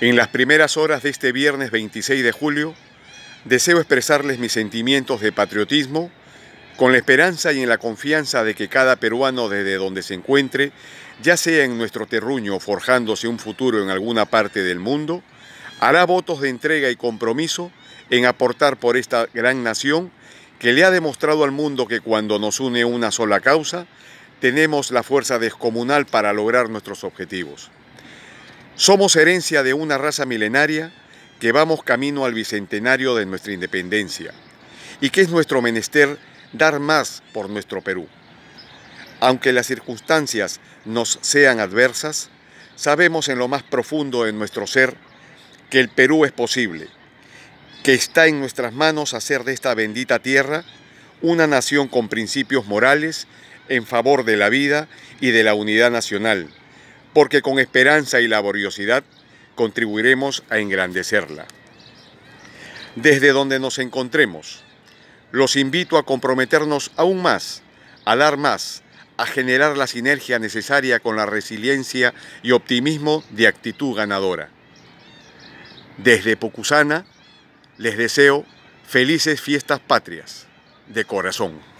En las primeras horas de este viernes 26 de julio, deseo expresarles mis sentimientos de patriotismo con la esperanza y en la confianza de que cada peruano desde donde se encuentre, ya sea en nuestro terruño forjándose un futuro en alguna parte del mundo, hará votos de entrega y compromiso en aportar por esta gran nación que le ha demostrado al mundo que cuando nos une una sola causa, tenemos la fuerza descomunal para lograr nuestros objetivos. Somos herencia de una raza milenaria que vamos camino al bicentenario de nuestra independencia y que es nuestro menester dar más por nuestro Perú. Aunque las circunstancias nos sean adversas, sabemos en lo más profundo de nuestro ser que el Perú es posible, que está en nuestras manos hacer de esta bendita tierra una nación con principios morales en favor de la vida y de la unidad nacional porque con esperanza y laboriosidad contribuiremos a engrandecerla. Desde donde nos encontremos, los invito a comprometernos aún más, a dar más, a generar la sinergia necesaria con la resiliencia y optimismo de actitud ganadora. Desde Pocusana les deseo felices fiestas patrias de corazón.